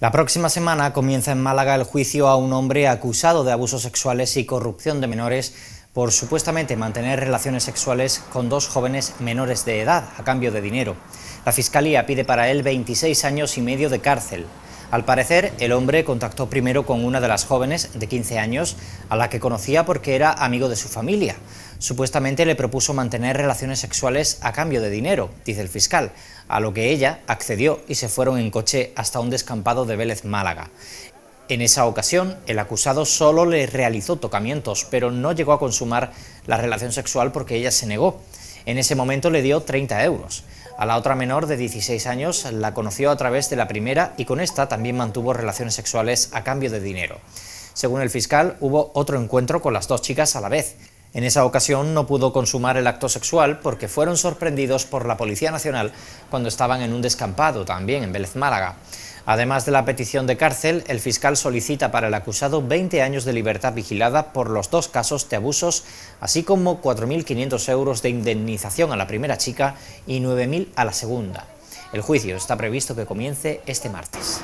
La próxima semana comienza en Málaga el juicio a un hombre acusado de abusos sexuales y corrupción de menores por supuestamente mantener relaciones sexuales con dos jóvenes menores de edad a cambio de dinero. La Fiscalía pide para él 26 años y medio de cárcel. Al parecer, el hombre contactó primero con una de las jóvenes de 15 años, a la que conocía porque era amigo de su familia. Supuestamente le propuso mantener relaciones sexuales a cambio de dinero, dice el fiscal, a lo que ella accedió y se fueron en coche hasta un descampado de Vélez Málaga. En esa ocasión, el acusado solo le realizó tocamientos, pero no llegó a consumar la relación sexual porque ella se negó. En ese momento le dio 30 euros. A la otra menor de 16 años la conoció a través de la primera y con esta también mantuvo relaciones sexuales a cambio de dinero. Según el fiscal, hubo otro encuentro con las dos chicas a la vez. En esa ocasión no pudo consumar el acto sexual porque fueron sorprendidos por la Policía Nacional cuando estaban en un descampado, también en Vélez Málaga. Además de la petición de cárcel, el fiscal solicita para el acusado 20 años de libertad vigilada por los dos casos de abusos, así como 4.500 euros de indemnización a la primera chica y 9.000 a la segunda. El juicio está previsto que comience este martes.